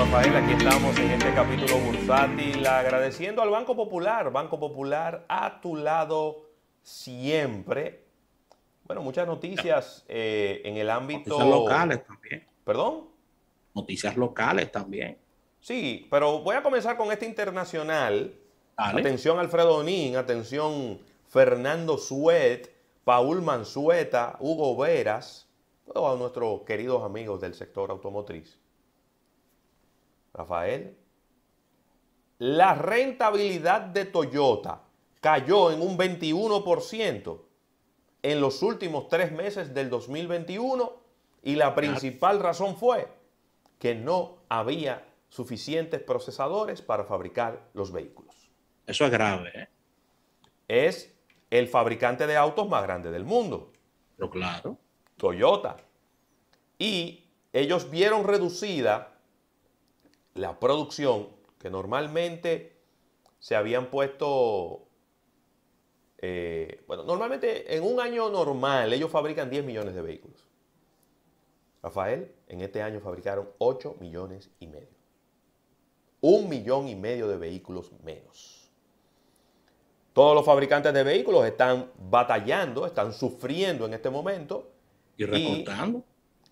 Rafael, aquí estamos en este capítulo bursátil agradeciendo al Banco Popular, Banco Popular a tu lado siempre. Bueno, muchas noticias eh, en el ámbito... Noticias locales también. ¿Perdón? Noticias locales también. Sí, pero voy a comenzar con este internacional. Atención Alfredo Onín, atención Fernando Suet, Paul Manzueta, Hugo Veras, todos nuestros queridos amigos del sector automotriz. Rafael, la rentabilidad de Toyota cayó en un 21% en los últimos tres meses del 2021 y la principal razón fue que no había suficientes procesadores para fabricar los vehículos. Eso es grave. ¿eh? Es el fabricante de autos más grande del mundo. Pero claro. Toyota. Y ellos vieron reducida la producción, que normalmente se habían puesto, eh, bueno, normalmente en un año normal ellos fabrican 10 millones de vehículos. Rafael, en este año fabricaron 8 millones y medio. Un millón y medio de vehículos menos. Todos los fabricantes de vehículos están batallando, están sufriendo en este momento. Y recortando.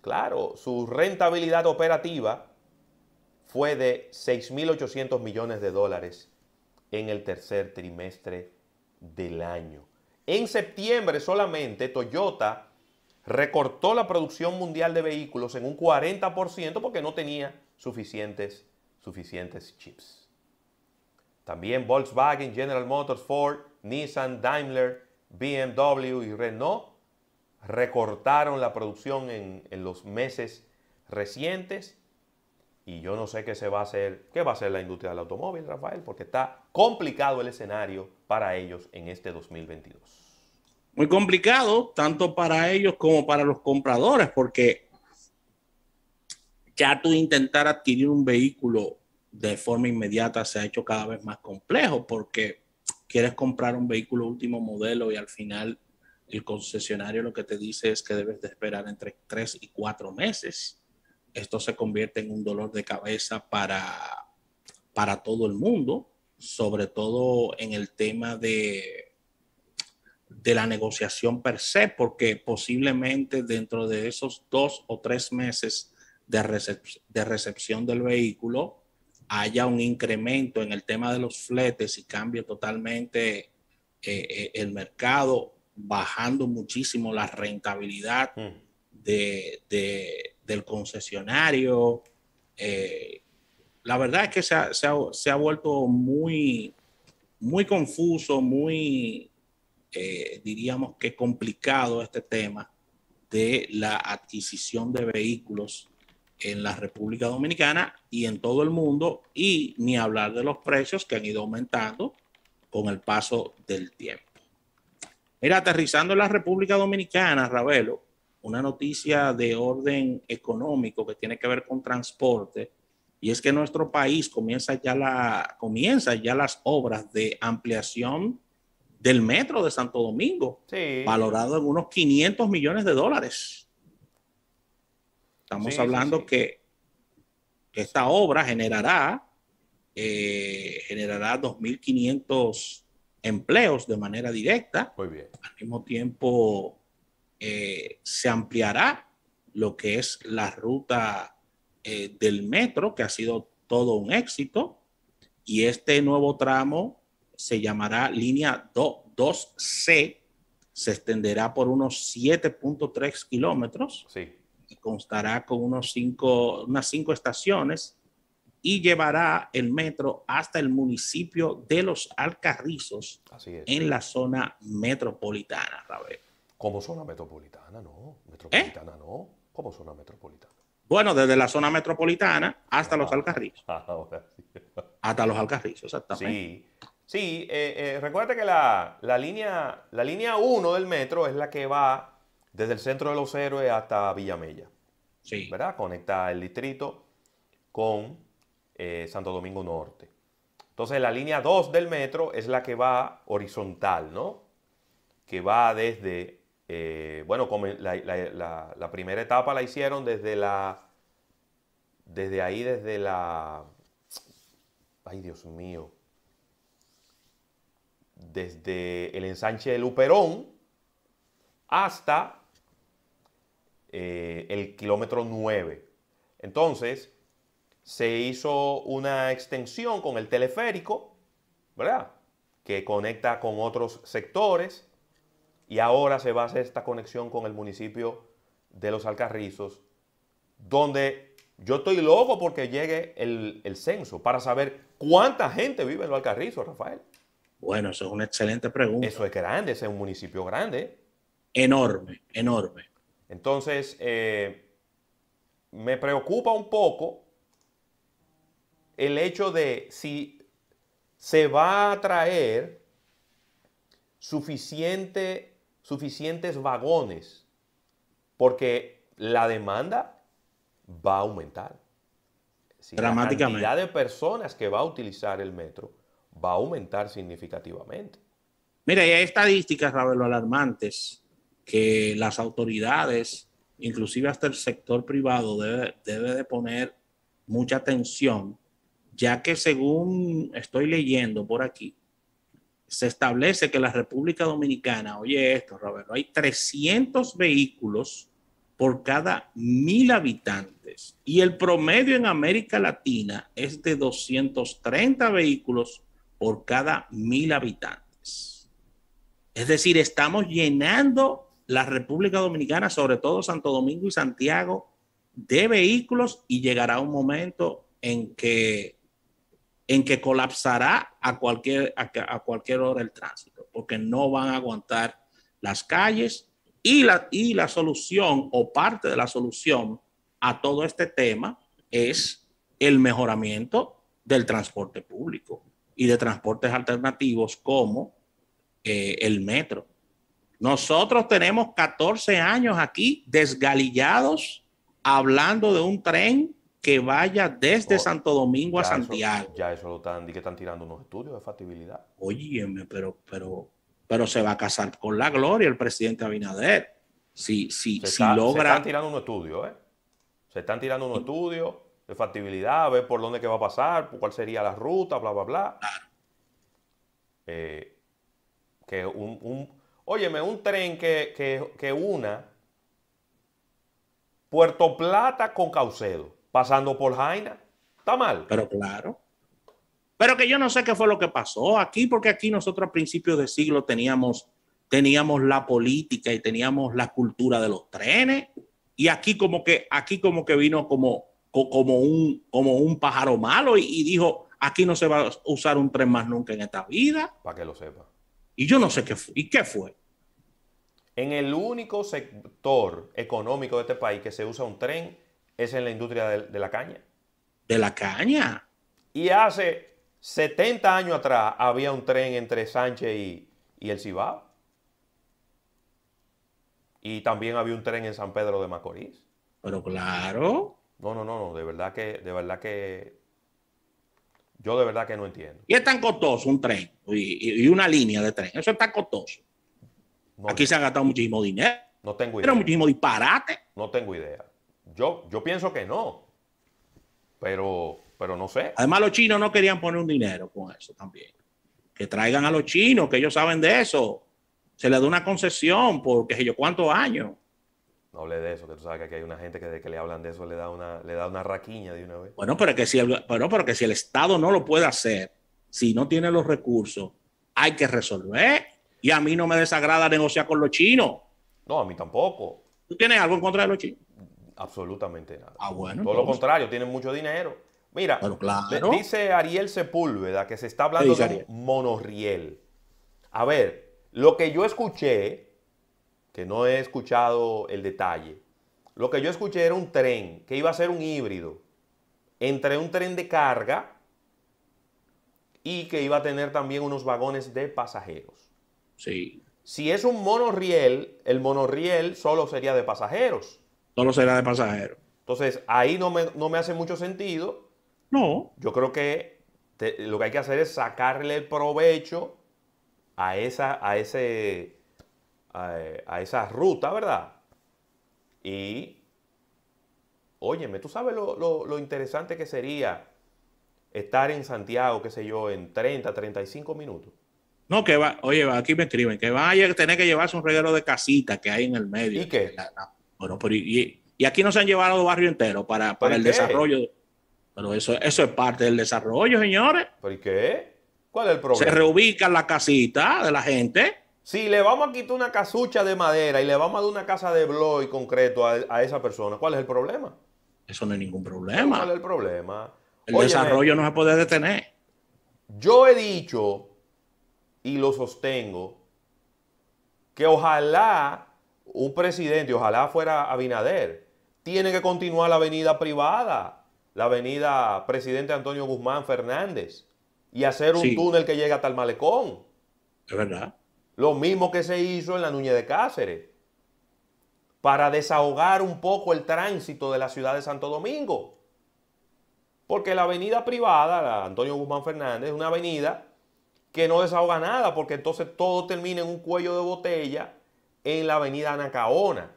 claro, su rentabilidad operativa fue de 6.800 millones de dólares en el tercer trimestre del año. En septiembre solamente Toyota recortó la producción mundial de vehículos en un 40% porque no tenía suficientes, suficientes chips. También Volkswagen, General Motors, Ford, Nissan, Daimler, BMW y Renault recortaron la producción en, en los meses recientes y yo no sé qué se va a hacer, qué va a hacer la industria del automóvil, Rafael, porque está complicado el escenario para ellos en este 2022. Muy complicado, tanto para ellos como para los compradores, porque ya tú intentar adquirir un vehículo de forma inmediata se ha hecho cada vez más complejo, porque quieres comprar un vehículo último modelo y al final el concesionario lo que te dice es que debes de esperar entre tres y cuatro meses esto se convierte en un dolor de cabeza para, para todo el mundo, sobre todo en el tema de, de la negociación per se, porque posiblemente dentro de esos dos o tres meses de, de recepción del vehículo haya un incremento en el tema de los fletes y cambie totalmente eh, eh, el mercado, bajando muchísimo la rentabilidad mm. de del concesionario. Eh, la verdad es que se ha, vuelto muy, muy confuso, muy, eh, diríamos que complicado este tema de la adquisición de vehículos en la República Dominicana y en todo el mundo, y ni hablar de los precios que han ido aumentando con el paso del tiempo. Mira, aterrizando en la República Dominicana, Ravelo, una noticia de orden económico que tiene que ver con transporte, y es que nuestro país comienza ya, la, comienza ya las obras de ampliación del metro de Santo Domingo, valorado en unos 500 millones de dólares. Estamos hablando que esta obra generará, eh, generará 2.500 empleos de manera directa. Muy bien. Al mismo tiempo, eh, se ampliará lo que es la ruta eh, del metro, que ha sido todo un éxito, y este nuevo tramo se llamará línea 2, c se extenderá por unos 7.3 kilómetros, sí. constará con unos unas cinco estaciones y llevará el metro hasta el municipio de Los Alcarrizos, en la zona metropolitana, Raúl. Como zona metropolitana, no. Metropolitana, ¿Eh? no. Como zona metropolitana. Bueno, desde la zona metropolitana hasta los ah. Alcarrizos. Ah, hasta los Alcarrizos, exactamente. Sí, sí eh, eh, recuerda que la, línea, la línea 1 del metro es la que va desde el centro de los héroes hasta Villamella. Sí. ¿Verdad? Conecta el distrito con Santo Domingo Norte. Entonces la línea 2 del metro es la que va horizontal, ¿no? Que va desde eh, bueno, la, primera etapa la hicieron desde la. Desde ahí, desde la. Ay, Dios mío. Desde el ensanche de Luperón hasta eh, el kilómetro 9. Entonces, se hizo una extensión con el teleférico, ¿verdad? Que conecta con otros sectores y ahora se va a hacer esta conexión con el municipio de Los Alcarrizos, donde yo estoy loco porque llegue el, censo para saber cuánta gente vive en Los Alcarrizos, Rafael. Bueno, eso es una excelente pregunta. Eso es grande, ese es un municipio grande. Enorme, enorme. Entonces, eh, me preocupa un poco el hecho de si se va a traer suficiente suficientes vagones, porque la demanda va a aumentar. Dramáticamente. La cantidad de personas que va a utilizar el metro va a aumentar significativamente. Mira, hay estadísticas, Ravelo, alarmantes que las autoridades, inclusive hasta el sector privado, debe, debe de poner mucha atención, ya que según estoy leyendo por aquí, se establece que la República Dominicana, oye esto, Roberto, hay 300 vehículos por cada mil habitantes y el promedio en América Latina es de 230 vehículos por cada mil habitantes. Es decir, estamos llenando la República Dominicana, sobre todo Santo Domingo y Santiago, de vehículos y llegará un momento en que en que colapsará a cualquier, a, cualquier hora el tránsito, porque no van a aguantar las calles y la, y la solución o parte de la solución a todo este tema es el mejoramiento del transporte público y de transportes alternativos como eh, el metro. Nosotros tenemos 14 años aquí desgalillados hablando de un tren que vaya desde oh, Santo Domingo a Santiago. ya eso lo están, que están tirando unos estudios de factibilidad. Óyeme, pero, pero, pero se va a casar con la gloria el presidente Abinader. Si, se logra. Se están tirando unos estudios, ¿eh? Se están tirando unos estudios de factibilidad, a ver por dónde que va a pasar, cuál sería la ruta, bla, bla, bla. Eh, que un, óyeme, un tren que una Puerto Plata con Caucedo pasando por Jaina. Está mal. Pero claro. Pero que yo no sé qué fue lo que pasó aquí, porque aquí nosotros a principios de siglo teníamos, teníamos la política y teníamos la cultura de los trenes. Y aquí como que, aquí como que vino como, como, un, como un pájaro malo y, y dijo, aquí no se va a usar un tren más nunca en esta vida. Para que lo sepa. Y yo no sé qué fue. ¿Y qué fue? En el único sector económico de este país que se usa un tren es en la industria de, la caña. De la caña. Y hace 70 años atrás había un tren entre Sánchez y, el Cibao. Y también había un tren en San Pedro de Macorís. Pero claro. No, no, no, no. De verdad que, de verdad que. Yo de verdad que no entiendo. Y es tan costoso un tren y, una línea de tren. Eso es tan costoso. Aquí se ha gastado muchísimo dinero. No tengo idea. Era muchísimo disparate. No tengo idea. Yo, pienso que no. Pero, pero no sé. Además, los chinos no querían poner un dinero con eso también. Que traigan a los chinos, que ellos saben de eso. Se les da una concesión porque qué sé yo cuántos años. No hable de eso, que tú sabes que aquí hay una gente que desde que le hablan de eso le da una, le da una raquiña de una vez. Bueno, pero que pero que si el Estado no lo puede hacer, si no tiene los recursos, hay que resolver. Y a mí no me desagrada negociar con los chinos. No, a mí tampoco. ¿Tú tienes algo en contra de los chinos? Absolutamente nada. Ah, Todo lo contrario, tienen mucho dinero. Mira, dice Ariel Sepúlveda que se está hablando de monorriel. A ver, lo que yo escuché, que no he escuchado el detalle, lo que yo escuché era un tren que iba a ser un híbrido entre un tren de carga y que iba a tener también unos vagones de pasajeros. Sí. Si es un monorriel, el monorriel solo sería de pasajeros. No lo será de pasajero. Entonces, ahí no me, hace mucho sentido. No. Yo creo que lo que hay que hacer es sacarle el provecho a esa, a ese, a, ruta, ¿verdad? Y, óyeme, tú sabes lo, interesante que sería estar en Santiago, qué sé yo, en 30, 35 minutos. No, que va, oye, aquí me escriben, que van a tener que llevarse un regalo de casita que hay en el medio. ¿Y qué? Bueno, pero y, aquí aquí se han llevado barrio entero para, el desarrollo. Pero eso, eso es parte del desarrollo, señores. ¿Por qué? ¿Cuál es el problema? Se reubica la casita de la gente. Si le vamos a quitar una casucha de madera y le vamos a dar una casa de blog concreto a, esa persona, ¿cuál es el problema? Eso no es ningún problema. ¿Cuál es el problema? El desarrollo no se puede detener. Yo he dicho y lo sostengo que ojalá un presidente, ojalá fuera Abinader, tiene que continuar la avenida privada, la avenida presidente Antonio Guzmán Fernández, y hacer un túnel que llegue hasta el malecón. Es verdad. Lo mismo que se hizo en la Nuñez de Cáceres, para desahogar un poco el tránsito de la ciudad de Santo Domingo. Porque la avenida privada, la Antonio Guzmán Fernández, es una avenida que no desahoga nada, porque entonces todo termina en un cuello de botella en la avenida Anacaona.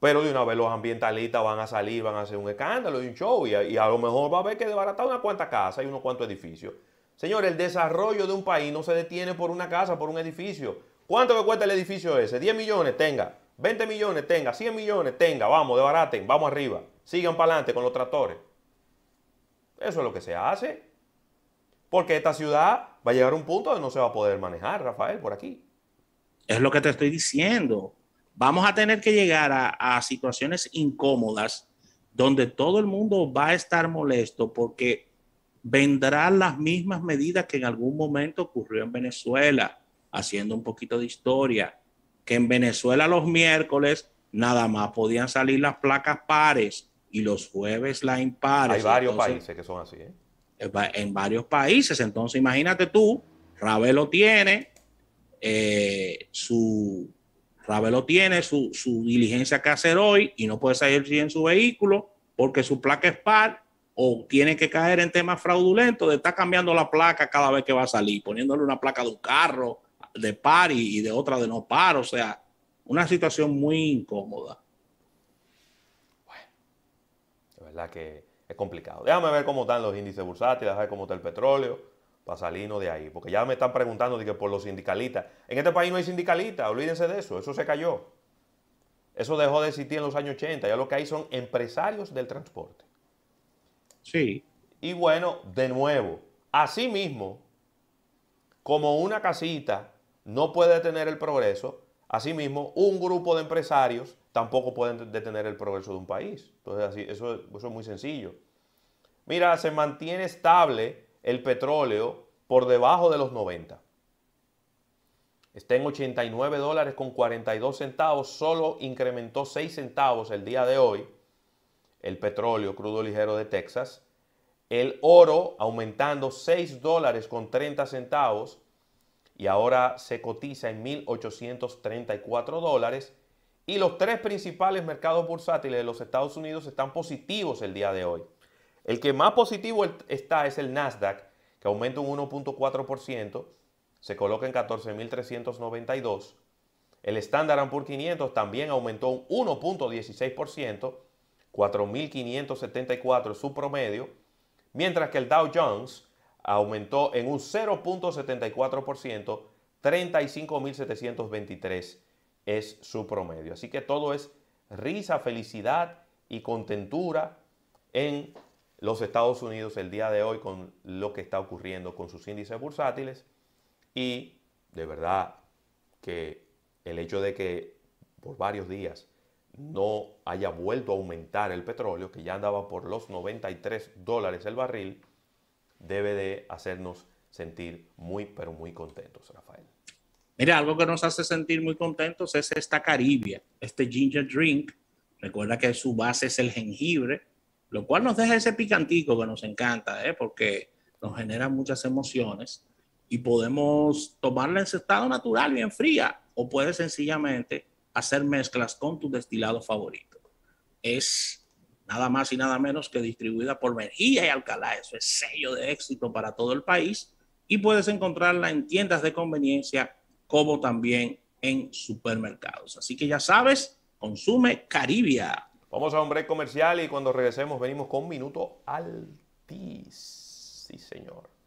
Pero de una vez los ambientalistas van a salir, van a hacer un escándalo y un show. Y a, lo mejor va a haber que desbaratar unas cuantas casas y unos cuantos edificios. señores, el desarrollo de un país no se detiene por una casa, por un edificio. ¿Cuánto me cuesta el edificio ese? 10 millones, tenga. 20 millones, tenga. 100 millones, tenga. Vamos, desbaraten, vamos arriba. Sigan para adelante con los tractores. Eso es lo que se hace. Porque esta ciudad va a llegar a un punto donde no se va a poder manejar, Rafael, por aquí. Es lo que te estoy diciendo. Vamos a tener que llegar a, situaciones incómodas donde todo el mundo va a estar molesto porque vendrán las mismas medidas que en algún momento ocurrió en Venezuela, haciendo un poquito de historia, que en Venezuela los miércoles nada más podían salir las placas pares y los jueves las impares. Hay varios países que son así. ¿eh? En varios países, entonces imagínate tú, Ravelo tiene eh, su Ravelo tiene su, diligencia que hacer hoy y no puede salir en su vehículo porque su placa es par o tiene que caer en temas fraudulentos de estar cambiando la placa cada vez que va a salir, poniéndole una placa de un carro de par y, de otra de no par, o sea, una situación muy incómoda. Bueno, verdad que es complicado. Déjame ver cómo están los índices bursátiles, déjame ver cómo está el petróleo. Salino de ahí. Porque ya me están preguntando de que por los sindicalistas. En este país no hay sindicalistas, olvídense de eso, eso se cayó. Eso dejó de existir en los años 80, ya lo que hay son empresarios del transporte. Sí. Y bueno, de nuevo, así mismo, como una casita no puede detener el progreso, Asimismo, un grupo de empresarios tampoco pueden detener el progreso de un país. Entonces, así, eso, eso, es muy sencillo. Mira, se mantiene estable el petróleo por debajo de los 90. Está en 89 dólares con 42 centavos, solo incrementó 6 centavos el día de hoy el petróleo crudo ligero de Texas. El oro aumentando 6 dólares con 30 centavos y ahora se cotiza en 1.834 dólares. Y los tres principales mercados bursátiles de los Estados Unidos están positivos el día de hoy. El que más positivo está es el Nasdaq, que aumentó un 1.4%, se coloca en 14.392. El Standard Poor's 500 también aumentó un 1.16%, 4.574 es su promedio, mientras que el Dow Jones aumentó en un 0.74%, 35.723 es su promedio. Así que todo es risa, felicidad y contentura en los Estados Unidos el día de hoy con lo que está ocurriendo con sus índices bursátiles y de verdad que el hecho de que por varios días no haya vuelto a aumentar el petróleo, que ya andaba por los 93 dólares el barril, debe de hacernos sentir muy, pero muy contentos, Rafael. Mira, algo que nos hace sentir muy contentos es esta caribia, este ginger drink. Recuerda que su base es el jengibre, lo cual nos deja ese picantico que nos encanta, ¿eh? porque nos genera muchas emociones y podemos tomarla en su estado natural, bien fría, o puedes sencillamente hacer mezclas con tu destilado favorito. Es nada más y nada menos que distribuida por Mejía y Alcalá, eso es sello de éxito para todo el país y puedes encontrarla en tiendas de conveniencia como también en supermercados. Así que ya sabes, consume Caribia. Vamos a un break comercial y cuando regresemos venimos con minuto altísimo Sí, señor.